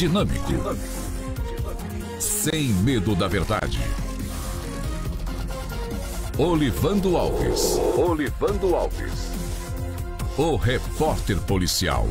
dinâmico. Sem medo da verdade. Olivando Alves. Olivando Alves. O repórter policial.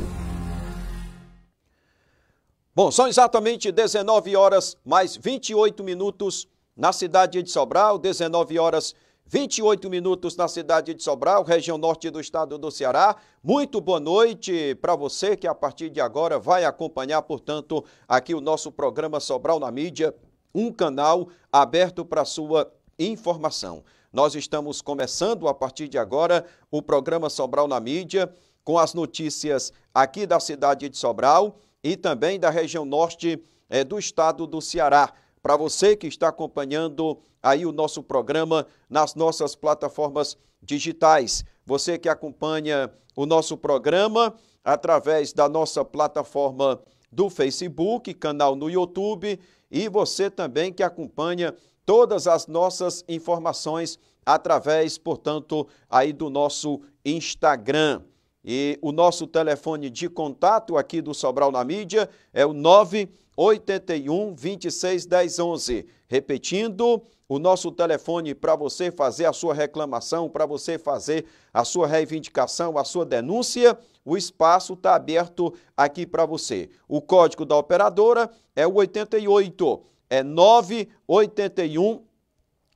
Bom, são exatamente 19 horas mais 28 minutos na cidade de Sobral, 19 horas 28 minutos na cidade de Sobral, região norte do estado do Ceará. Muito boa noite para você que a partir de agora vai acompanhar, portanto, aqui o nosso programa Sobral na Mídia, um canal aberto para sua informação. Nós estamos começando a partir de agora o programa Sobral na Mídia, com as notícias aqui da cidade de Sobral e também da região norte eh, do estado do Ceará para você que está acompanhando aí o nosso programa nas nossas plataformas digitais. Você que acompanha o nosso programa através da nossa plataforma do Facebook, canal no YouTube e você também que acompanha todas as nossas informações através, portanto, aí do nosso Instagram. E o nosso telefone de contato aqui do Sobral na Mídia é o 981 26 10 11. Repetindo, o nosso telefone para você fazer a sua reclamação, para você fazer a sua reivindicação, a sua denúncia, o espaço está aberto aqui para você. O código da operadora é o 88, é 981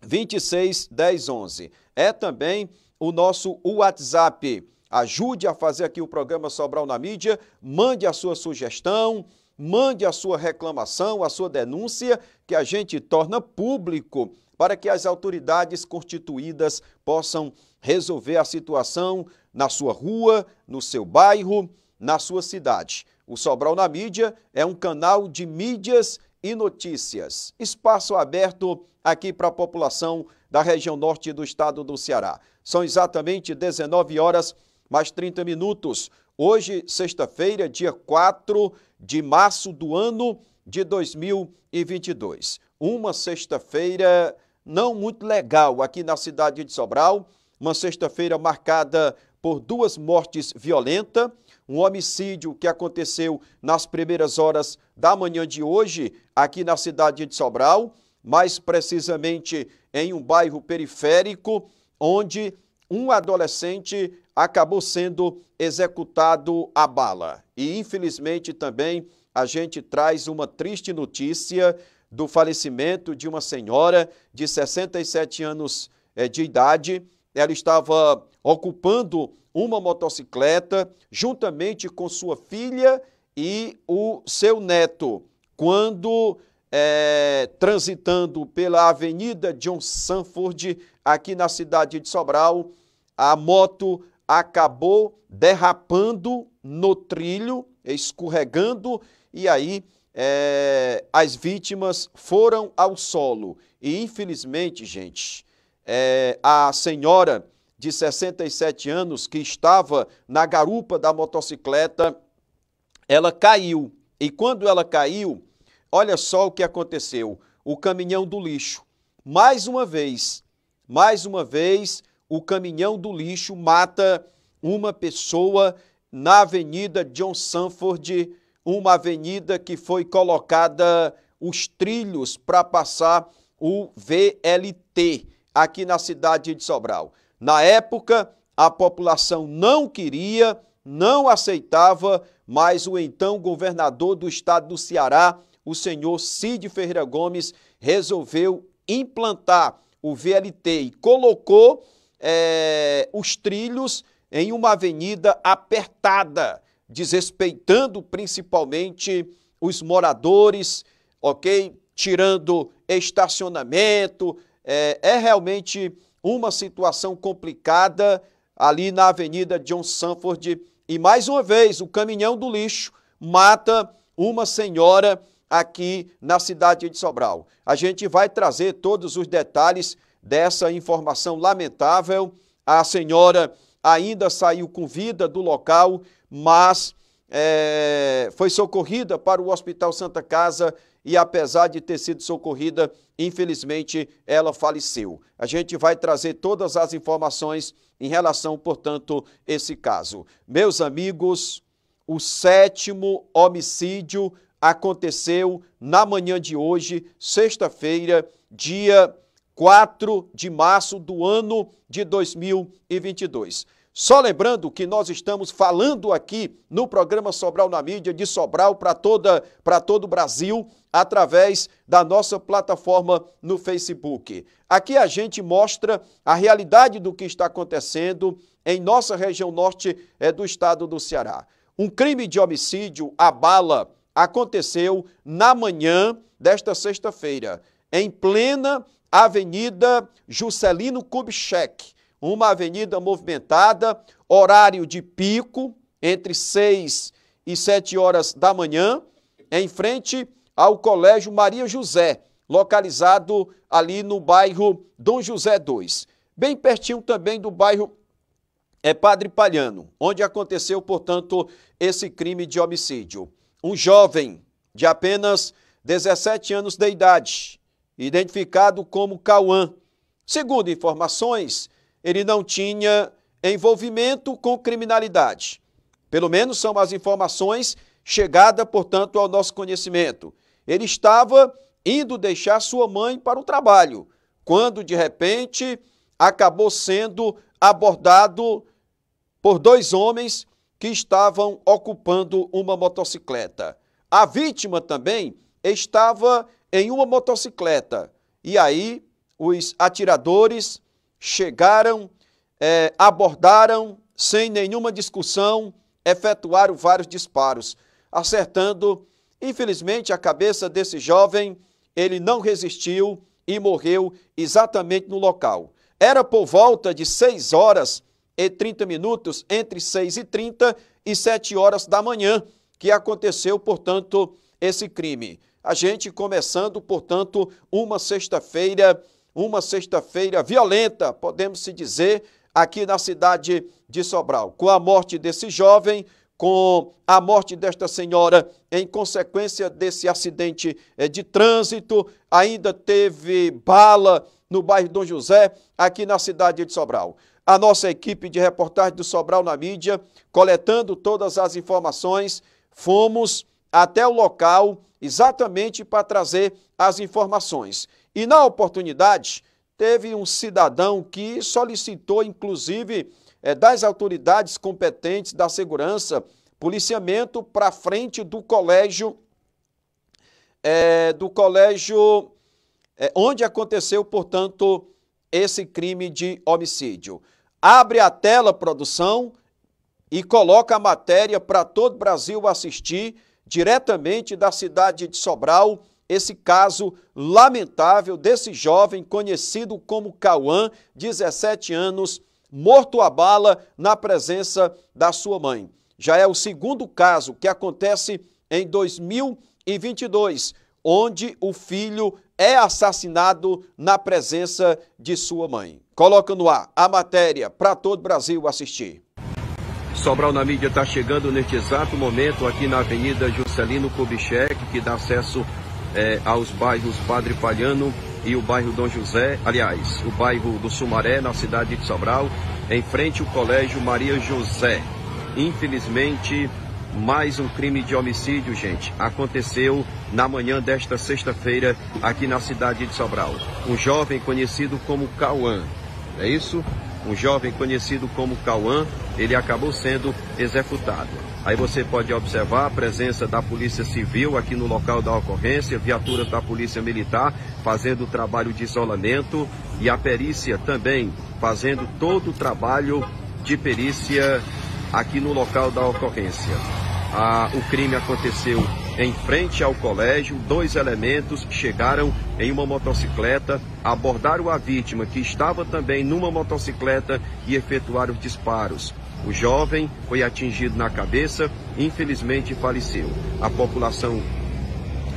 26 10 11. É também o nosso WhatsApp Ajude a fazer aqui o programa Sobral na Mídia, mande a sua sugestão, mande a sua reclamação, a sua denúncia, que a gente torna público para que as autoridades constituídas possam resolver a situação na sua rua, no seu bairro, na sua cidade. O Sobral na Mídia é um canal de mídias e notícias. Espaço aberto aqui para a população da região norte do estado do Ceará. São exatamente 19 horas mais 30 minutos. Hoje, sexta-feira, dia 4 de março do ano de 2022. Uma sexta-feira não muito legal aqui na cidade de Sobral. Uma sexta-feira marcada por duas mortes violentas, um homicídio que aconteceu nas primeiras horas da manhã de hoje aqui na cidade de Sobral, mais precisamente em um bairro periférico, onde um adolescente acabou sendo executado a bala. E infelizmente também a gente traz uma triste notícia do falecimento de uma senhora de 67 anos eh, de idade. Ela estava ocupando uma motocicleta juntamente com sua filha e o seu neto, quando é, transitando pela Avenida John Sanford, aqui na cidade de Sobral, a moto acabou derrapando no trilho, escorregando, e aí é, as vítimas foram ao solo. E infelizmente, gente, é, a senhora de 67 anos que estava na garupa da motocicleta, ela caiu. E quando ela caiu, olha só o que aconteceu: o caminhão do lixo. Mais uma vez, mais uma vez, o caminhão do lixo mata uma pessoa na Avenida John Sanford, uma avenida que foi colocada os trilhos para passar o VLT aqui na cidade de Sobral. Na época, a população não queria, não aceitava, mas o então governador do estado do Ceará, o senhor Cid Ferreira Gomes, resolveu implantar o VLT e colocou é, os trilhos em uma avenida apertada, desrespeitando principalmente os moradores, ok? Tirando estacionamento. É, é realmente uma situação complicada ali na Avenida John Sanford. E mais uma vez, o caminhão do lixo mata uma senhora aqui na cidade de Sobral. A gente vai trazer todos os detalhes dessa informação lamentável. A senhora ainda saiu com vida do local, mas é, foi socorrida para o Hospital Santa Casa e, apesar de ter sido socorrida, infelizmente ela faleceu. A gente vai trazer todas as informações em relação, portanto, esse caso. Meus amigos, o sétimo homicídio aconteceu na manhã de hoje, sexta-feira, dia 4 de março do ano de 2022. Só lembrando que nós estamos falando aqui no programa Sobral na Mídia de Sobral para toda para todo o Brasil através da nossa plataforma no Facebook. Aqui a gente mostra a realidade do que está acontecendo em nossa região norte é, do estado do Ceará. Um crime de homicídio à bala aconteceu na manhã desta sexta-feira, em plena Avenida Juscelino Kubitschek, uma avenida movimentada, horário de pico, entre 6 e 7 horas da manhã, em frente ao Colégio Maria José, localizado ali no bairro Dom José II, bem pertinho também do bairro é Padre Palhano, onde aconteceu, portanto, esse crime de homicídio. Um jovem de apenas 17 anos de idade, identificado como Cauã. Segundo informações, ele não tinha envolvimento com criminalidade. Pelo menos são as informações chegadas, portanto, ao nosso conhecimento. Ele estava indo deixar sua mãe para o trabalho, quando de repente acabou sendo abordado por dois homens que estavam ocupando uma motocicleta. A vítima também estava em uma motocicleta. E aí os atiradores chegaram, é, abordaram sem nenhuma discussão, efetuaram vários disparos, acertando, infelizmente, a cabeça desse jovem. Ele não resistiu e morreu exatamente no local. Era por volta de 6 horas e 30 minutos, entre 6 e 30 e 7 horas da manhã, que aconteceu, portanto, esse crime. A gente começando, portanto, uma sexta-feira, uma sexta-feira violenta, podemos se dizer, aqui na cidade de Sobral. Com a morte desse jovem, com a morte desta senhora em consequência desse acidente eh, de trânsito, ainda teve bala no bairro Dom José, aqui na cidade de Sobral. A nossa equipe de reportagem do Sobral na mídia, coletando todas as informações, fomos até o local exatamente para trazer as informações. E na oportunidade, teve um cidadão que solicitou, inclusive, é, das autoridades competentes da segurança, policiamento para frente do colégio, é, do colégio é, onde aconteceu, portanto, esse crime de homicídio. Abre a tela, produção, e coloca a matéria para todo o Brasil assistir diretamente da cidade de Sobral, esse caso lamentável desse jovem conhecido como Cauã, 17 anos, morto a bala na presença da sua mãe. Já é o segundo caso que acontece em 2022, onde o filho é assassinado na presença de sua mãe. Coloca no ar a matéria para todo o Brasil assistir. Sobral na mídia está chegando neste exato momento aqui na Avenida Juscelino Kubitschek, que dá acesso é, aos bairros Padre Palhano e o bairro Dom José, aliás, o bairro do Sumaré, na cidade de Sobral, em frente ao Colégio Maria José. Infelizmente, mais um crime de homicídio, gente. Aconteceu na manhã desta sexta-feira aqui na cidade de Sobral. Um jovem conhecido como Cauã, é isso? um jovem conhecido como Cauã, ele acabou sendo executado. Aí você pode observar a presença da Polícia Civil aqui no local da ocorrência, viaturas da Polícia Militar fazendo o trabalho de isolamento e a perícia também fazendo todo o trabalho de perícia aqui no local da ocorrência. Ah, o crime aconteceu em frente ao colégio, dois elementos chegaram em uma motocicleta, abordaram a vítima, que estava também numa motocicleta, e efetuaram disparos. O jovem foi atingido na cabeça, infelizmente faleceu. A população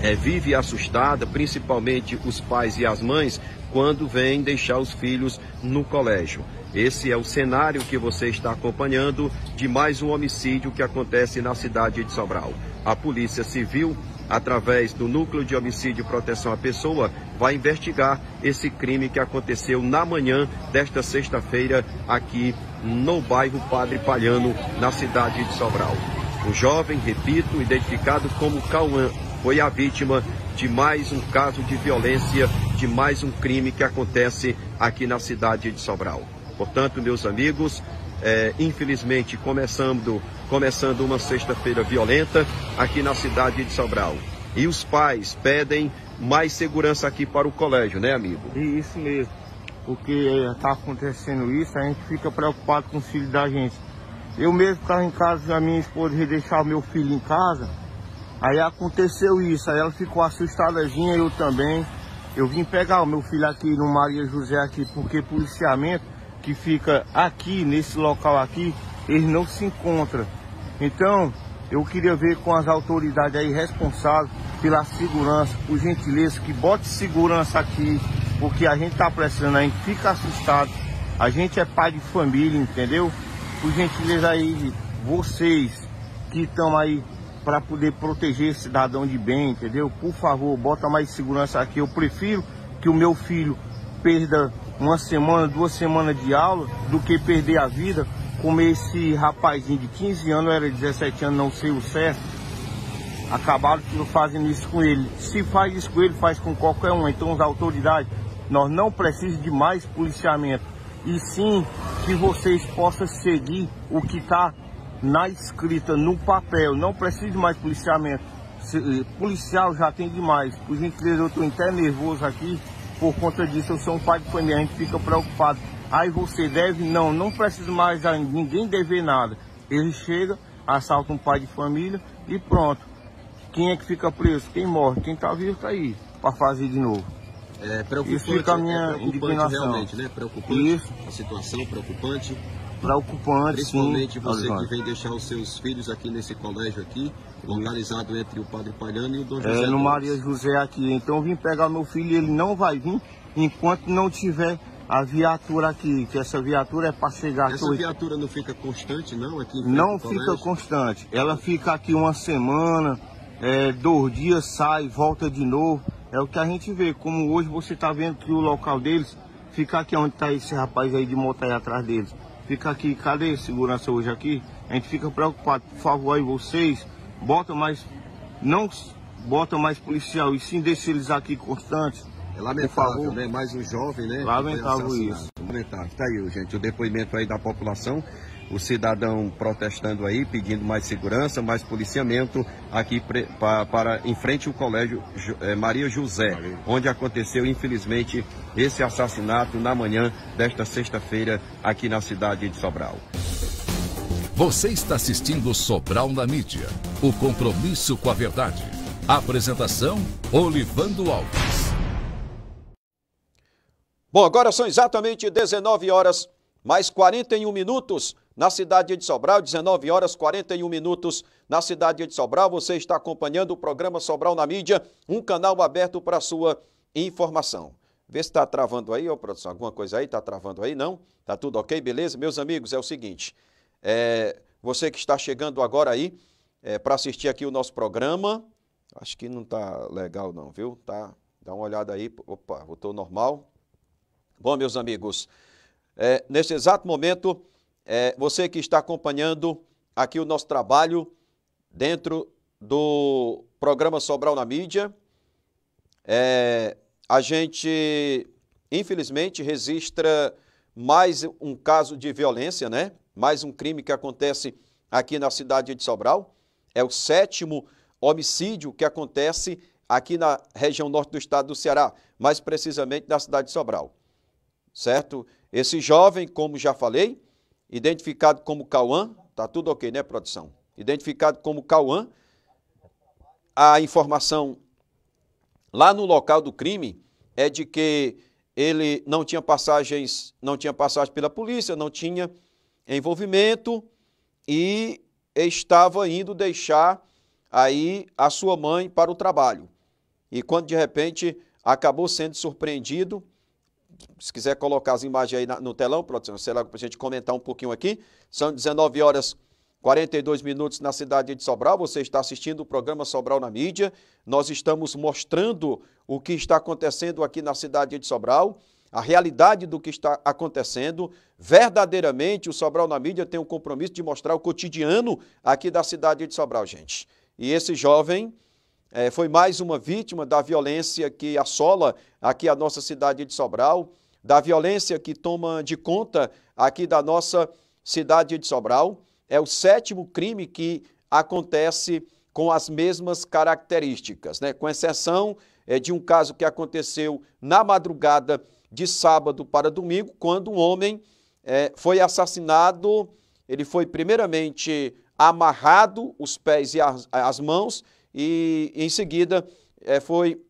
é, vive assustada, principalmente os pais e as mães, quando vêm deixar os filhos no colégio. Esse é o cenário que você está acompanhando de mais um homicídio que acontece na cidade de Sobral. A Polícia Civil, através do Núcleo de Homicídio e Proteção à Pessoa, vai investigar esse crime que aconteceu na manhã desta sexta-feira aqui no bairro Padre Palhano, na cidade de Sobral. O jovem, repito, identificado como Cauã, foi a vítima de mais um caso de violência, de mais um crime que acontece aqui na cidade de Sobral. Portanto, meus amigos, é, infelizmente começando começando uma sexta-feira violenta aqui na cidade de Sobral. E os pais pedem mais segurança aqui para o colégio, né, amigo? Isso mesmo. Porque está eh, acontecendo isso, a gente fica preocupado com os filhos da gente. Eu mesmo estava em casa, a minha esposa deixar o meu filho em casa. Aí aconteceu isso, aí ela ficou assustadazinha, eu também. Eu vim pegar o meu filho aqui no Maria José aqui, porque policiamento que fica aqui, nesse local aqui, ele não se encontra. Então, eu queria ver com as autoridades aí responsáveis pela segurança, por gentileza, que bote segurança aqui, porque a gente está pressionando, aí, fica assustado. A gente é pai de família, entendeu? Por gentileza aí, vocês que estão aí para poder proteger cidadão de bem, entendeu? Por favor, bota mais segurança aqui. Eu prefiro que o meu filho perda uma semana, duas semanas de aula do que perder a vida como esse rapazinho de 15 anos, era 17 anos, não sei o certo, acabaram fazendo isso com ele. Se faz isso com ele, faz com qualquer um. Então as autoridades, nós não precisamos de mais policiamento, e sim que vocês possam seguir o que está na escrita, no papel. Não precisa de mais policiamento. Se, eh, policial já tem demais. Por gentileza, eu estou até nervoso aqui. Por conta disso, eu sou um pai de família, a gente fica preocupado. Aí você deve, não, não precisa mais a ninguém dever nada. Ele chega, assalta um pai de família e pronto. Quem é que fica preso? Quem morre? Quem está vivo está aí para fazer de novo. É, é preocupante, Isso fica a é minha é preocupante realmente, né? Preocupante. Isso. A situação preocupante preocupante. Principalmente sim, você que vem deixar os seus filhos aqui nesse colégio aqui, localizado entre o Padre Palhano e o Dom é, José. É, no Maria José aqui. Então eu vim pegar meu filho, ele não vai vir enquanto não tiver a viatura aqui, que essa viatura é para chegar... Essa aqui... viatura não fica constante, não? Aqui não fica constante. Ela fica aqui uma semana, é, dois dias, sai, volta de novo. É o que a gente vê. Como hoje você está vendo que o local deles fica aqui onde está esse rapaz aí de moto aí atrás deles. Fica aqui, cadê segurança hoje aqui? A gente fica preocupado. Por favor, aí vocês, bota mais... Não bota mais policial, e sim deixe eles aqui constantes é lamentável, né? Mais um jovem, né? Lamentável isso. Lamentável. Tá aí, gente, o depoimento aí da população, o cidadão protestando aí, pedindo mais segurança, mais policiamento aqui pre, para em frente ao colégio é, Maria José, onde aconteceu, infelizmente, esse assassinato na manhã desta sexta-feira aqui na cidade de Sobral. Você está assistindo Sobral na mídia, o compromisso com a verdade. Apresentação Olivando Alves. Bom, agora são exatamente 19 horas mais 41 minutos na cidade de Sobral, 19 horas 41 minutos na cidade de Sobral. Você está acompanhando o programa Sobral na mídia, um canal aberto para sua informação. Vê se está travando aí, ô produção, alguma coisa aí, está travando aí, não? está tudo ok, beleza? Meus amigos, é o seguinte, é, você que está chegando agora aí é, para assistir aqui o nosso programa, acho que não está legal não, viu? Tá, dá uma olhada aí, opa, voltou normal, Bom, meus amigos, é, neste exato momento, é, você que está acompanhando aqui o nosso trabalho dentro do programa Sobral na Mídia, é, a gente, infelizmente, registra mais um caso de violência, né? Mais um crime que acontece aqui na cidade de Sobral. É o sétimo homicídio que acontece aqui na região norte do estado do Ceará, mais precisamente na cidade de Sobral certo? Esse jovem, como já falei, identificado como Cauã, tá tudo ok, né, produção? Identificado como Cauã, a informação lá no local do crime é de que ele não tinha passagens, não tinha passagem pela polícia, não tinha envolvimento e estava indo deixar aí a sua mãe para o trabalho. E quando de repente acabou sendo surpreendido se quiser colocar as imagens aí na, no telão, produção, sei para a gente comentar um pouquinho aqui. São 19 horas 42 minutos na cidade de Sobral. Você está assistindo o programa Sobral na Mídia. Nós estamos mostrando o que está acontecendo aqui na cidade de Sobral, a realidade do que está acontecendo. Verdadeiramente, o Sobral na Mídia tem o um compromisso de mostrar o cotidiano aqui da cidade de Sobral, gente. E esse jovem é, foi mais uma vítima da violência que assola aqui a nossa cidade de Sobral, da violência que toma de conta aqui da nossa cidade de Sobral. É o sétimo crime que acontece com as mesmas características, né? com exceção é, de um caso que aconteceu na madrugada de sábado para domingo, quando um homem é, foi assassinado. Ele foi primeiramente amarrado os pés e as, as mãos e em seguida é, foi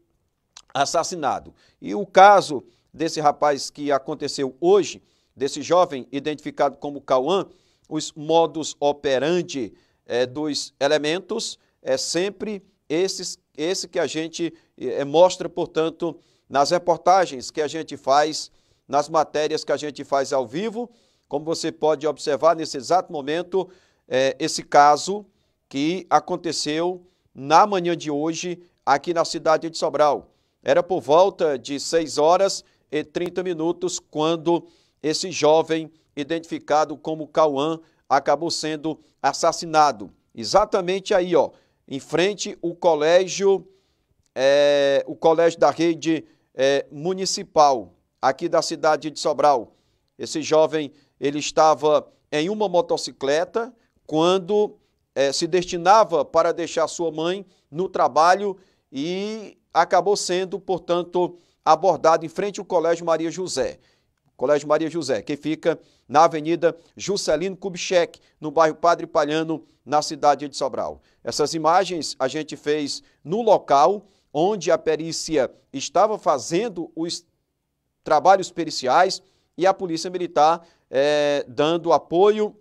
assassinado. E o caso desse rapaz que aconteceu hoje, desse jovem identificado como Cauã, os modos operandi é, dos elementos é sempre esses, esse que a gente é, mostra, portanto, nas reportagens que a gente faz, nas matérias que a gente faz ao vivo. Como você pode observar nesse exato momento, é, esse caso que aconteceu na manhã de hoje aqui na cidade de Sobral. Era por volta de 6 horas e 30 minutos quando esse jovem, identificado como Cauã, acabou sendo assassinado. Exatamente aí, ó, em frente o colégio, é, o colégio da rede é, municipal aqui da cidade de Sobral. Esse jovem, ele estava em uma motocicleta quando é, se destinava para deixar sua mãe no trabalho e acabou sendo, portanto, abordado em frente ao Colégio Maria José. Colégio Maria José, que fica na Avenida Juscelino Kubitschek, no bairro Padre Palhano, na cidade de Sobral. Essas imagens a gente fez no local onde a perícia estava fazendo os trabalhos periciais e a Polícia Militar é, dando apoio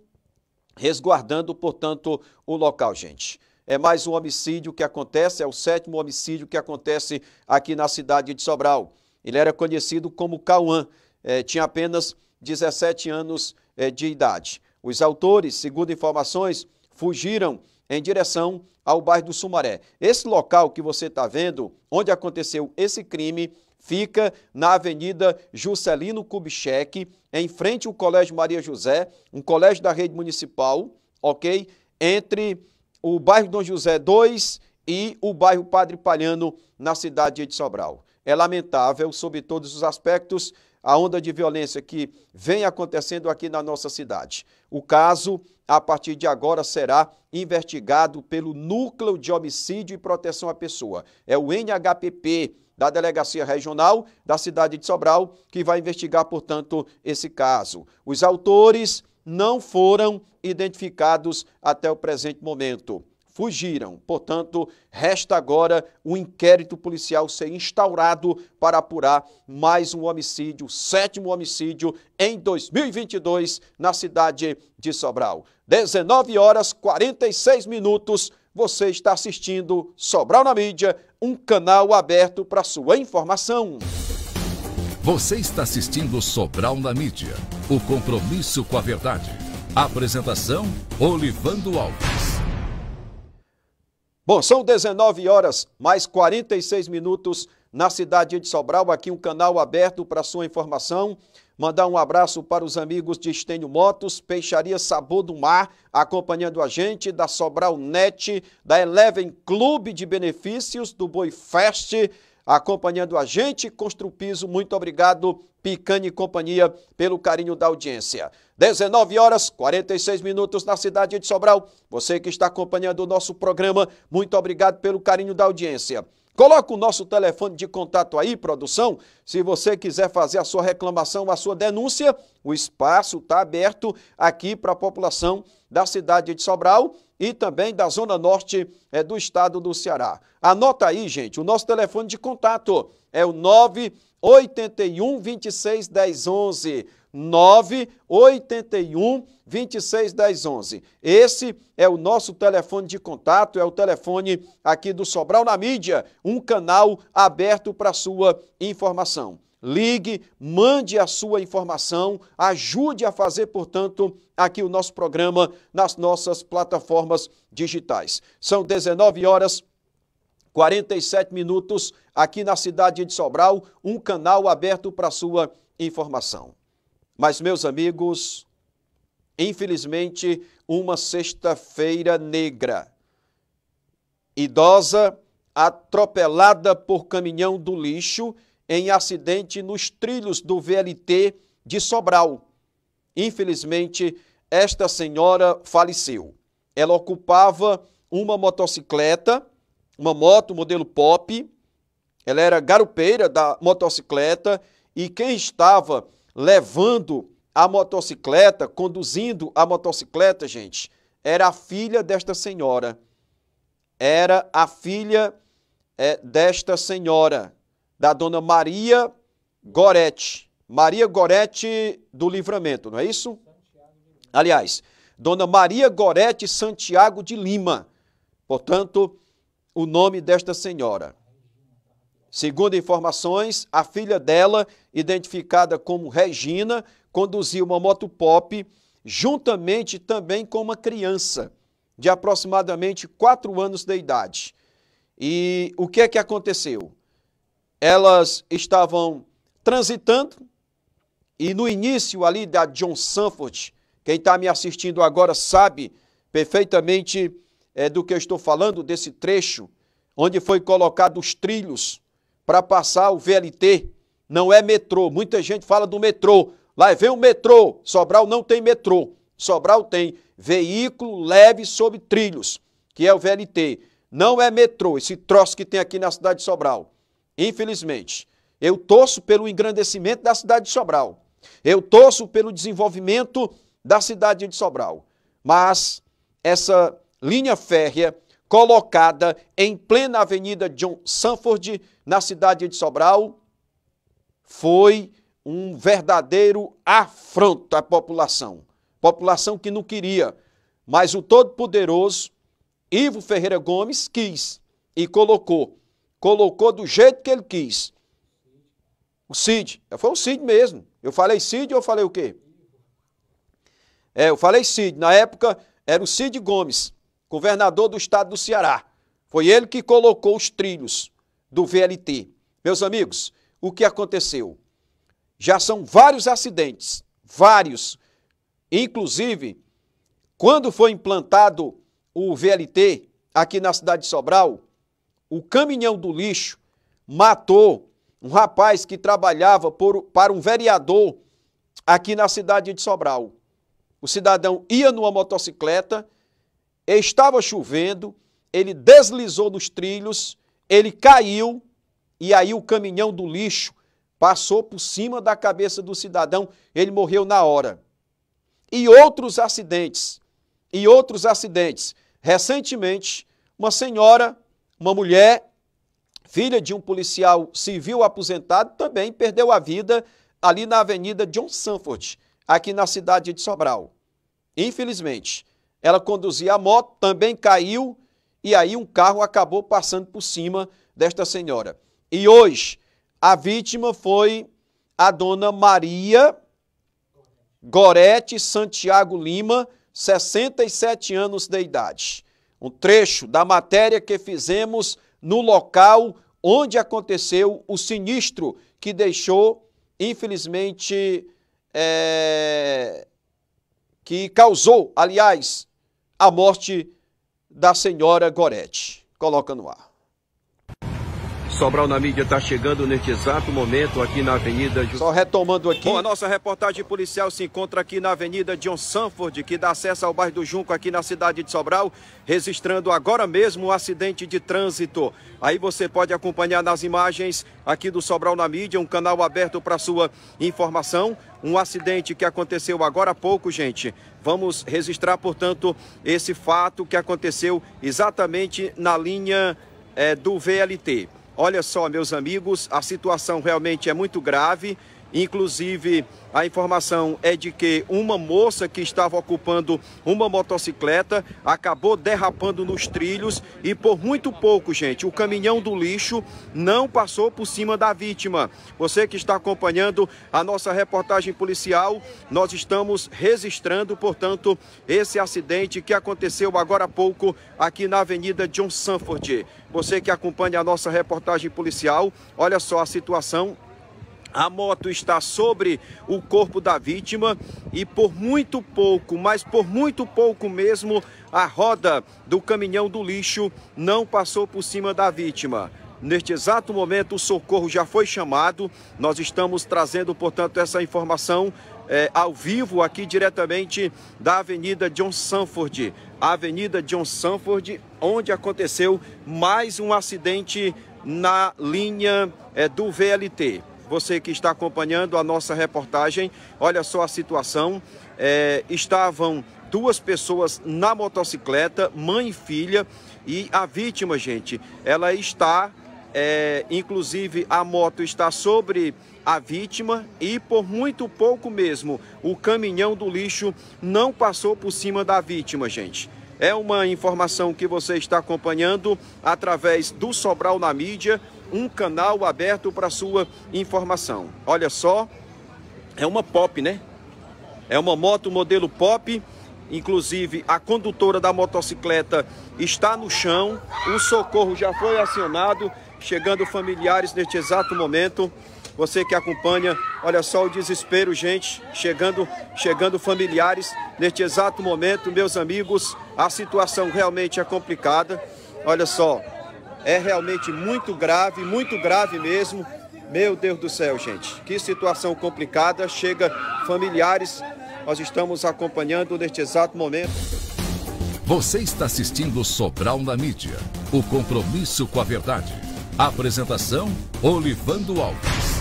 resguardando, portanto, o local, gente. É mais um homicídio que acontece, é o sétimo homicídio que acontece aqui na cidade de Sobral. Ele era conhecido como Cauã, é, tinha apenas 17 anos é, de idade. Os autores, segundo informações, fugiram em direção ao bairro do Sumaré. Esse local que você está vendo, onde aconteceu esse crime, fica na Avenida Juscelino Kubitschek, em frente ao Colégio Maria José, um colégio da rede municipal, ok? Entre o bairro Dom José 2 e o bairro Padre Palhano, na cidade de Sobral. É lamentável, sob todos os aspectos, a onda de violência que vem acontecendo aqui na nossa cidade. O caso, a partir de agora, será investigado pelo Núcleo de Homicídio e Proteção à Pessoa. É o NHPP da Delegacia Regional da cidade de Sobral, que vai investigar, portanto, esse caso. Os autores não foram identificados até o presente momento. Fugiram. Portanto, resta agora o um inquérito policial ser instaurado para apurar mais um homicídio, sétimo homicídio em 2022 na cidade de Sobral. 19 horas 46 minutos. Você está assistindo Sobral na Mídia um canal aberto para sua informação. Você está assistindo Sobral na Mídia, o compromisso com a verdade. Apresentação, Olivando Alves. Bom, são 19 horas, mais 46 minutos na cidade de Sobral. Aqui um canal aberto para sua informação. Mandar um abraço para os amigos de Estênio Motos, Peixaria Sabor do Mar, acompanhando a gente, da Sobral Net, da Eleven Clube de Benefícios, do Boi Fest, acompanhando a gente. Construpiso, muito obrigado, Picane e companhia, pelo carinho da audiência. 19 horas 46 minutos na cidade de Sobral. Você que está acompanhando o nosso programa, muito obrigado pelo carinho da audiência. Coloca o nosso telefone de contato aí, produção. Se você quiser fazer a sua reclamação, a sua denúncia, o espaço está aberto aqui para a população da cidade de Sobral e também da zona norte é, do estado do Ceará. Anota aí, gente, o nosso telefone de contato é o 981 26 981 26 10 11. Esse é o nosso telefone de contato, é o telefone aqui do Sobral na Mídia, um canal aberto para sua informação. Ligue, mande a sua informação, ajude a fazer, portanto, aqui o nosso programa nas nossas plataformas digitais. São 19 horas 47 minutos aqui na cidade de Sobral, um canal aberto para sua informação. Mas, meus amigos, infelizmente, uma sexta-feira negra. Idosa atropelada por caminhão do lixo em acidente nos trilhos do VLT de Sobral. Infelizmente, esta senhora faleceu. Ela ocupava uma motocicleta, uma moto modelo pop. Ela era garupeira da motocicleta e quem estava levando a motocicleta, conduzindo a motocicleta, gente, era a filha desta senhora. Era a filha é, desta senhora, da dona Maria Gorete. Maria Gorete do Livramento, não é isso? Aliás, Dona Maria Gorete Santiago de Lima. Portanto, o nome desta senhora. Segundo informações, a filha dela, identificada como Regina, conduziu uma moto pop juntamente também com uma criança de aproximadamente 4 anos de idade. E o que é que aconteceu? Elas estavam transitando e no início ali da John Sanford, quem está me assistindo agora sabe perfeitamente é, do que eu estou falando, desse trecho, onde foi colocado os trilhos para passar o VLT, não é metrô. Muita gente fala do metrô. Lá vem o metrô. Sobral não tem metrô. Sobral tem veículo leve sobre trilhos, que é o VLT. Não é metrô, esse troço que tem aqui na cidade de Sobral. Infelizmente, eu torço pelo engrandecimento da cidade de Sobral. Eu torço pelo desenvolvimento da cidade de Sobral. Mas essa linha férrea colocada em plena avenida John Sanford, na cidade de Sobral, foi um verdadeiro afronto à população. População que não queria, mas o todo-poderoso Ivo Ferreira Gomes quis e colocou. Colocou do jeito que ele quis. O Cid. Foi o Cid mesmo. Eu falei Cid ou eu falei o quê? É, eu falei Cid. Na época era o Cid Gomes governador do estado do Ceará. Foi ele que colocou os trilhos do VLT. Meus amigos, o que aconteceu? Já são vários acidentes, vários. Inclusive, quando foi implantado o VLT aqui na cidade de Sobral, o caminhão do lixo matou um rapaz que trabalhava por, para um vereador aqui na cidade de Sobral. O cidadão ia numa motocicleta estava chovendo, ele deslizou nos trilhos, ele caiu e aí o caminhão do lixo passou por cima da cabeça do cidadão, ele morreu na hora. E outros acidentes, e outros acidentes. Recentemente, uma senhora, uma mulher, filha de um policial civil aposentado, também perdeu a vida ali na Avenida John Sanford, aqui na cidade de Sobral. Infelizmente, ela conduzia a moto, também caiu e aí um carro acabou passando por cima desta senhora. E hoje a vítima foi a dona Maria Gorete Santiago Lima, 67 anos de idade. Um trecho da matéria que fizemos no local onde aconteceu o sinistro que deixou, infelizmente, é, que causou, aliás, a morte da senhora Gorete. Coloca no ar. Sobral na mídia está chegando neste exato momento aqui na Avenida... Só retomando aqui... Bom, a nossa reportagem policial se encontra aqui na Avenida John Sanford, que dá acesso ao bairro do Junco aqui na cidade de Sobral, registrando agora mesmo um acidente de trânsito. Aí você pode acompanhar nas imagens aqui do Sobral na mídia, um canal aberto para sua informação. Um acidente que aconteceu agora há pouco, gente. Vamos registrar, portanto, esse fato que aconteceu exatamente na linha é, do VLT. Olha só, meus amigos, a situação realmente é muito grave. Inclusive, a informação é de que uma moça que estava ocupando uma motocicleta acabou derrapando nos trilhos e por muito pouco, gente, o caminhão do lixo não passou por cima da vítima. Você que está acompanhando a nossa reportagem policial, nós estamos registrando, portanto, esse acidente que aconteceu agora há pouco aqui na Avenida John Sanford. Você que acompanha a nossa reportagem policial, olha só a situação a moto está sobre o corpo da vítima e por muito pouco, mas por muito pouco mesmo, a roda do caminhão do lixo não passou por cima da vítima. Neste exato momento, o socorro já foi chamado. Nós estamos trazendo, portanto, essa informação é, ao vivo aqui diretamente da Avenida John Sanford. A Avenida John Sanford, onde aconteceu mais um acidente na linha é, do VLT você que está acompanhando a nossa reportagem, olha só a situação. É, estavam duas pessoas na motocicleta, mãe e filha, e a vítima, gente, ela está, é, inclusive a moto está sobre a vítima e por muito pouco mesmo o caminhão do lixo não passou por cima da vítima, gente. É uma informação que você está acompanhando através do Sobral na mídia um canal aberto para sua informação. Olha só, é uma pop, né? É uma moto modelo pop. Inclusive, a condutora da motocicleta está no chão. O socorro já foi acionado, chegando familiares neste exato momento. Você que acompanha, olha só o desespero, gente, chegando, chegando familiares neste exato momento, meus amigos. A situação realmente é complicada. Olha só, é realmente muito grave, muito grave mesmo. Meu Deus do céu, gente, que situação complicada. Chega familiares, nós estamos acompanhando neste exato momento. Você está assistindo Sobral na Mídia, o compromisso com a verdade. Apresentação: Olivando Alves.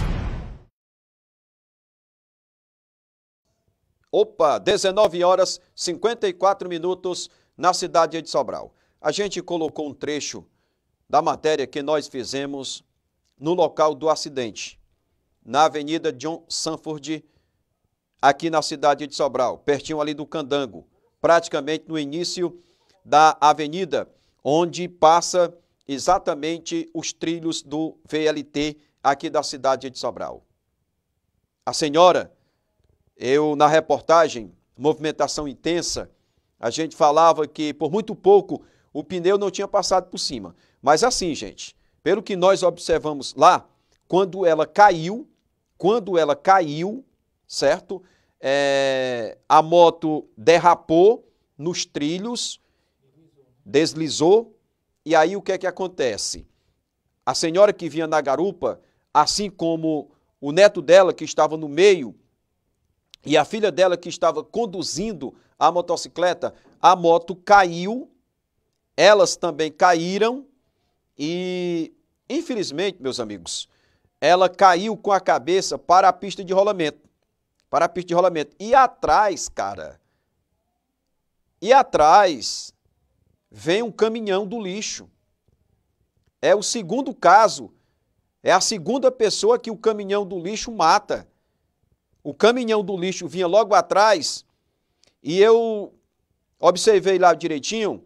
Opa, 19 horas 54 minutos na cidade de Sobral. A gente colocou um trecho da matéria que nós fizemos no local do acidente, na Avenida John Sanford, aqui na cidade de Sobral, pertinho ali do Candango, praticamente no início da avenida, onde passa exatamente os trilhos do VLT aqui da cidade de Sobral. A senhora, eu na reportagem, movimentação intensa, a gente falava que por muito pouco o pneu não tinha passado por cima. Mas assim, gente, pelo que nós observamos lá, quando ela caiu, quando ela caiu, certo? É, a moto derrapou nos trilhos, deslizou, e aí o que é que acontece? A senhora que vinha na garupa, assim como o neto dela que estava no meio e a filha dela que estava conduzindo a motocicleta, a moto caiu, elas também caíram e, infelizmente, meus amigos, ela caiu com a cabeça para a pista de rolamento. Para a pista de rolamento. E atrás, cara, e atrás vem um caminhão do lixo. É o segundo caso, é a segunda pessoa que o caminhão do lixo mata. O caminhão do lixo vinha logo atrás e eu observei lá direitinho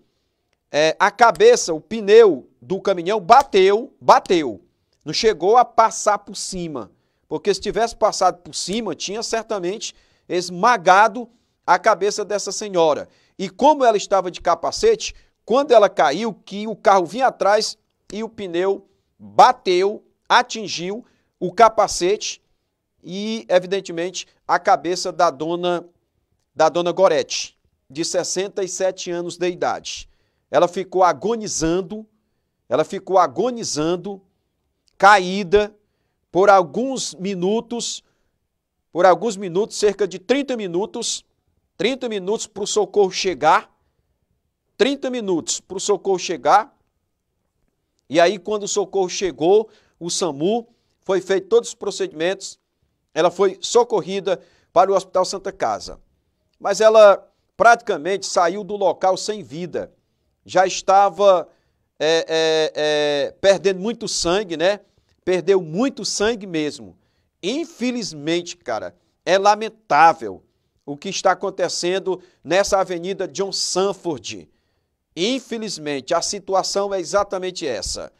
é, a cabeça, o pneu do caminhão bateu, bateu. Não chegou a passar por cima. Porque se tivesse passado por cima, tinha certamente esmagado a cabeça dessa senhora. E como ela estava de capacete, quando ela caiu, que o carro vinha atrás e o pneu bateu, atingiu o capacete e, evidentemente, a cabeça da dona da dona Gorete, de 67 anos de idade ela ficou agonizando, ela ficou agonizando, caída, por alguns minutos, por alguns minutos, cerca de 30 minutos, 30 minutos para o socorro chegar, 30 minutos para o socorro chegar, e aí quando o socorro chegou, o SAMU, foi feito todos os procedimentos, ela foi socorrida para o Hospital Santa Casa. Mas ela praticamente saiu do local sem vida já estava é, é, é, perdendo muito sangue, né? Perdeu muito sangue mesmo. Infelizmente, cara, é lamentável o que está acontecendo nessa avenida John Sanford. Infelizmente, a situação é exatamente essa.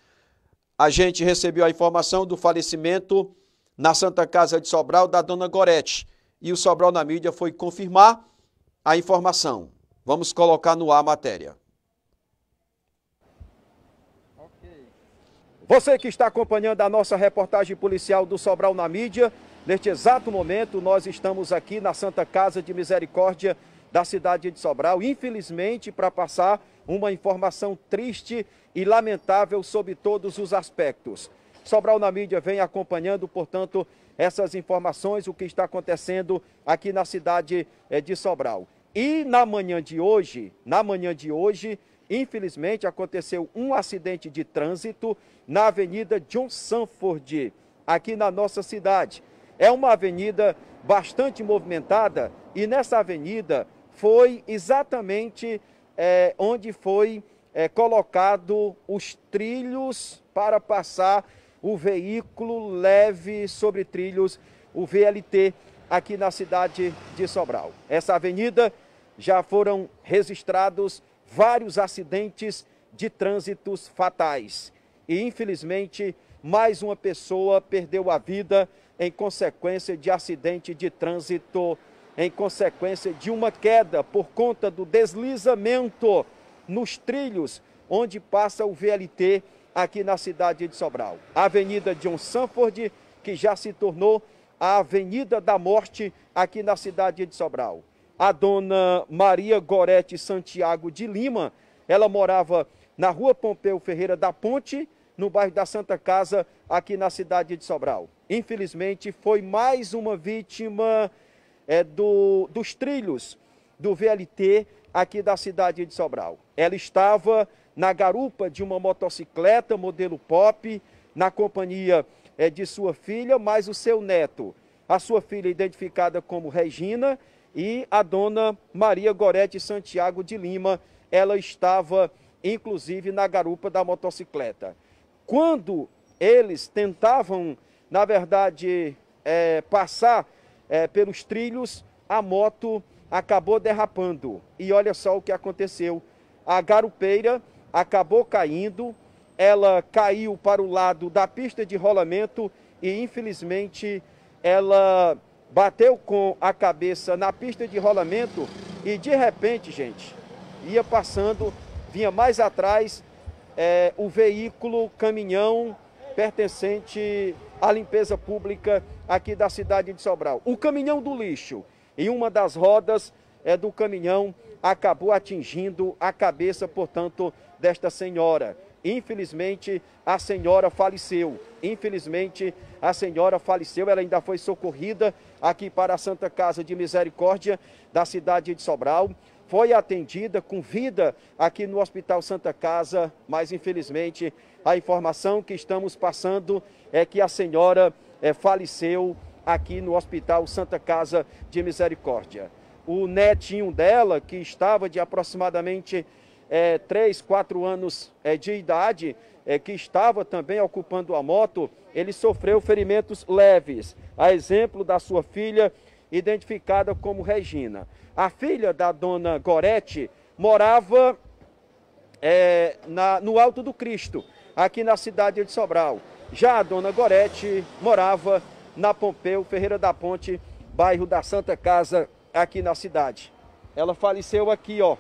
A gente recebeu a informação do falecimento na Santa Casa de Sobral da dona Gorete. E o Sobral na mídia foi confirmar a informação. Vamos colocar no ar a matéria. Você que está acompanhando a nossa reportagem policial do Sobral na mídia, neste exato momento nós estamos aqui na Santa Casa de Misericórdia da cidade de Sobral, infelizmente, para passar uma informação triste e lamentável sobre todos os aspectos. Sobral na mídia vem acompanhando, portanto, essas informações, o que está acontecendo aqui na cidade eh, de Sobral. E na manhã de hoje, na manhã de hoje, infelizmente aconteceu um acidente de trânsito na Avenida John Sanford, aqui na nossa cidade. É uma avenida bastante movimentada e nessa avenida foi exatamente é, onde foi é, colocado os trilhos para passar o veículo leve sobre trilhos, o VLT, aqui na cidade de Sobral. Essa avenida já foram registrados vários acidentes de trânsitos fatais e infelizmente mais uma pessoa perdeu a vida em consequência de acidente de trânsito, em consequência de uma queda por conta do deslizamento nos trilhos onde passa o VLT aqui na cidade de Sobral. A Avenida John Sanford, que já se tornou a Avenida da Morte aqui na cidade de Sobral. A dona Maria Gorete Santiago de Lima, ela morava na rua Pompeu Ferreira da Ponte, no bairro da Santa Casa, aqui na cidade de Sobral. Infelizmente, foi mais uma vítima é, do, dos trilhos do VLT aqui da cidade de Sobral. Ela estava na garupa de uma motocicleta modelo pop, na companhia é, de sua filha, mais o seu neto. A sua filha identificada como Regina e a dona Maria Gorete Santiago de Lima. Ela estava, inclusive, na garupa da motocicleta quando eles tentavam, na verdade, é, passar é, pelos trilhos, a moto acabou derrapando. E olha só o que aconteceu: a garupeira acabou caindo, ela caiu para o lado da pista de rolamento e, infelizmente, ela bateu com a cabeça na pista de rolamento e, de repente, gente, ia passando, vinha mais atrás é, o veículo caminhão pertencente à limpeza pública aqui da cidade de Sobral. O caminhão do lixo e uma das rodas é, do caminhão acabou atingindo a cabeça, portanto, desta senhora. Infelizmente, a senhora faleceu. Infelizmente, a senhora faleceu. Ela ainda foi socorrida aqui para a Santa Casa de Misericórdia da cidade de Sobral foi atendida com vida aqui no Hospital Santa Casa, mas infelizmente a informação que estamos passando é que a senhora é, faleceu aqui no Hospital Santa Casa de Misericórdia. O netinho dela, que estava de aproximadamente é, 3, 4 anos é, de idade, é, que estava também ocupando a moto, ele sofreu ferimentos leves. A exemplo da sua filha, identificada como Regina. A filha da dona Gorete morava é, na, no Alto do Cristo, aqui na cidade de Sobral. Já a dona Gorete morava na Pompeu Ferreira da Ponte, bairro da Santa Casa, aqui na cidade. Ela faleceu aqui, ó,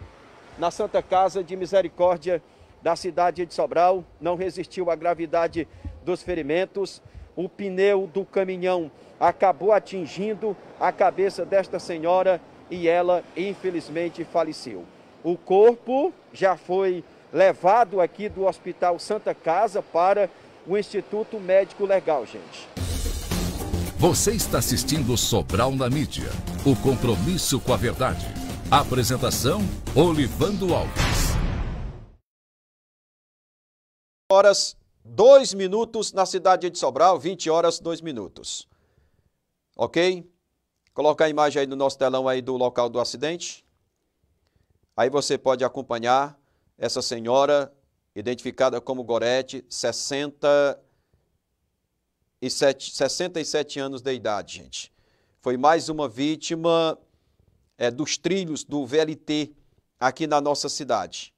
na Santa Casa de Misericórdia da cidade de Sobral. Não resistiu à gravidade dos ferimentos o pneu do caminhão acabou atingindo a cabeça desta senhora e ela, infelizmente, faleceu. O corpo já foi levado aqui do Hospital Santa Casa para o Instituto Médico Legal, gente. Você está assistindo Sobral na Mídia o compromisso com a verdade. Apresentação: Olivando Alves. Horas dois minutos na cidade de Sobral, 20 horas, dois minutos. Ok? Coloca a imagem aí no nosso telão aí do local do acidente. Aí você pode acompanhar essa senhora, identificada como Gorete, 67, 67 anos de idade, gente. Foi mais uma vítima é, dos trilhos do VLT aqui na nossa cidade.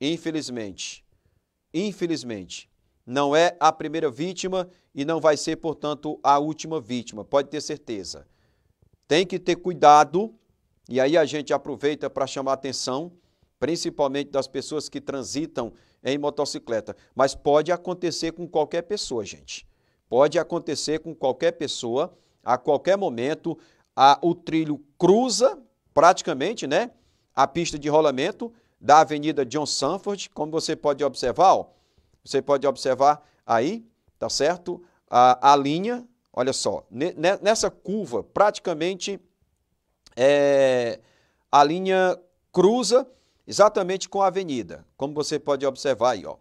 Infelizmente. Infelizmente não é a primeira vítima e não vai ser, portanto, a última vítima, pode ter certeza. Tem que ter cuidado, e aí a gente aproveita para chamar atenção, principalmente das pessoas que transitam em motocicleta. Mas pode acontecer com qualquer pessoa, gente. Pode acontecer com qualquer pessoa, a qualquer momento, a, o trilho cruza praticamente, né? A pista de rolamento da Avenida John Sanford, como você pode observar, ó, você pode observar aí, tá certo? A, a linha, olha só, nessa curva, praticamente é, a linha cruza exatamente com a avenida, como você pode observar aí, ó.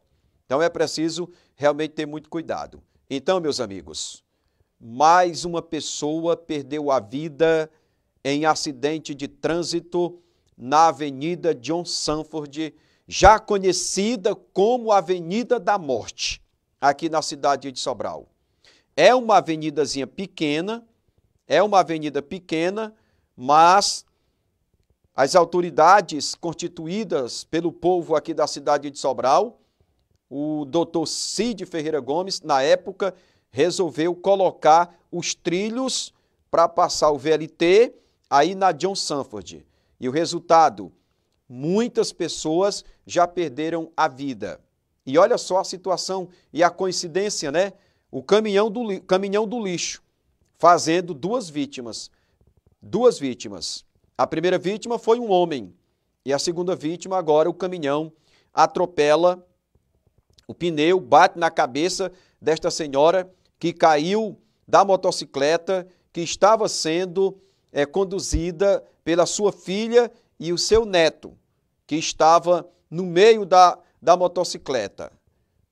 Então é preciso realmente ter muito cuidado. Então, meus amigos, mais uma pessoa perdeu a vida em acidente de trânsito na Avenida John Sanford já conhecida como Avenida da Morte, aqui na cidade de Sobral. É uma avenidazinha pequena, é uma avenida pequena, mas as autoridades constituídas pelo povo aqui da cidade de Sobral, o doutor Cid Ferreira Gomes, na época, resolveu colocar os trilhos para passar o VLT aí na John Sanford. E o resultado muitas pessoas já perderam a vida. E olha só a situação e a coincidência, né? O caminhão do, caminhão do lixo fazendo duas vítimas. Duas vítimas. A primeira vítima foi um homem. E a segunda vítima, agora, o caminhão atropela o pneu, bate na cabeça desta senhora que caiu da motocicleta que estava sendo é, conduzida pela sua filha e o seu neto, que estava no meio da, da motocicleta,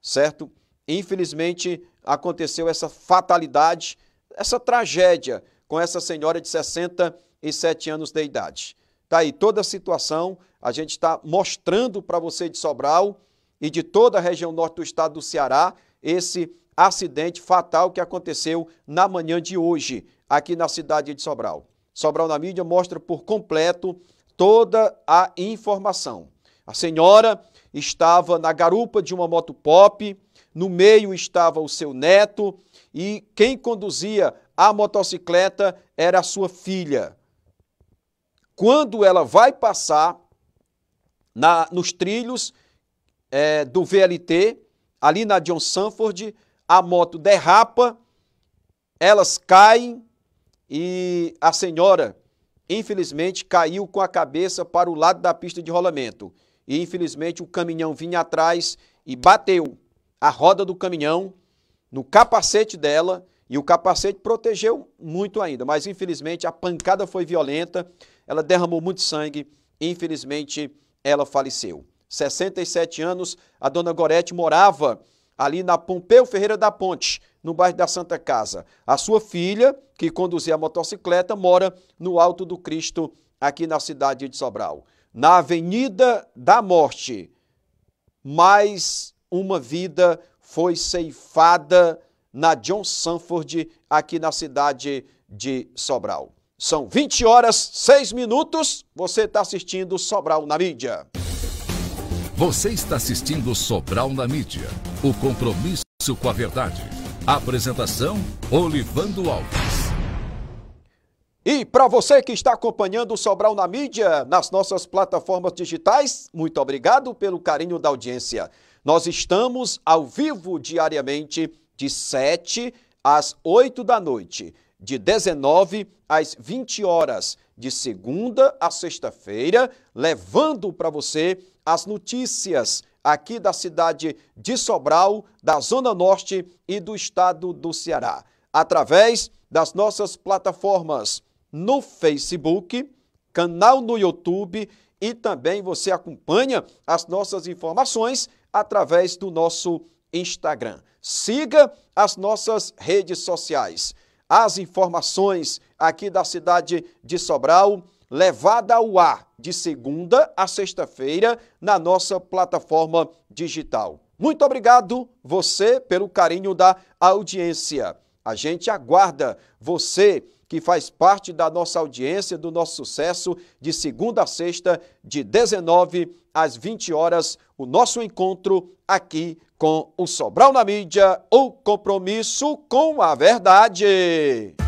certo? Infelizmente aconteceu essa fatalidade, essa tragédia com essa senhora de 67 anos de idade. Tá aí toda a situação, a gente está mostrando para você de Sobral e de toda a região norte do estado do Ceará esse acidente fatal que aconteceu na manhã de hoje aqui na cidade de Sobral. Sobral na mídia mostra por completo toda a informação. A senhora estava na garupa de uma moto pop, no meio estava o seu neto e quem conduzia a motocicleta era a sua filha. Quando ela vai passar na, nos trilhos é, do VLT, ali na John Sanford, a moto derrapa, elas caem e a senhora infelizmente caiu com a cabeça para o lado da pista de rolamento. E infelizmente o caminhão vinha atrás e bateu a roda do caminhão no capacete dela e o capacete protegeu muito ainda, mas infelizmente a pancada foi violenta, ela derramou muito sangue, e, infelizmente ela faleceu. 67 anos, a dona Gorete morava ali na Pompeu Ferreira da Ponte, no bairro da Santa Casa. A sua filha, que conduzia a motocicleta, mora no Alto do Cristo, aqui na cidade de Sobral. Na Avenida da Morte, mais uma vida foi ceifada na John Sanford, aqui na cidade de Sobral. São 20 horas, 6 minutos. Você está assistindo Sobral na Mídia. Você está assistindo Sobral na Mídia. O compromisso com a verdade. Apresentação: Olivando Alves. E para você que está acompanhando o Sobral na mídia nas nossas plataformas digitais, muito obrigado pelo carinho da audiência. Nós estamos ao vivo diariamente de 7 às 8 da noite, de 19 às 20 horas, de segunda a sexta-feira, levando para você as notícias aqui da cidade de Sobral, da Zona Norte e do estado do Ceará. Através das nossas plataformas no Facebook, canal no YouTube e também você acompanha as nossas informações através do nosso Instagram. Siga as nossas redes sociais. As informações aqui da cidade de Sobral, levada ao ar de segunda a sexta-feira na nossa plataforma digital. Muito obrigado você pelo carinho da audiência. A gente aguarda você que faz parte da nossa audiência, do nosso sucesso, de segunda a sexta, de 19 às 20 horas, o nosso encontro aqui com o Sobral na Mídia, o compromisso com a verdade.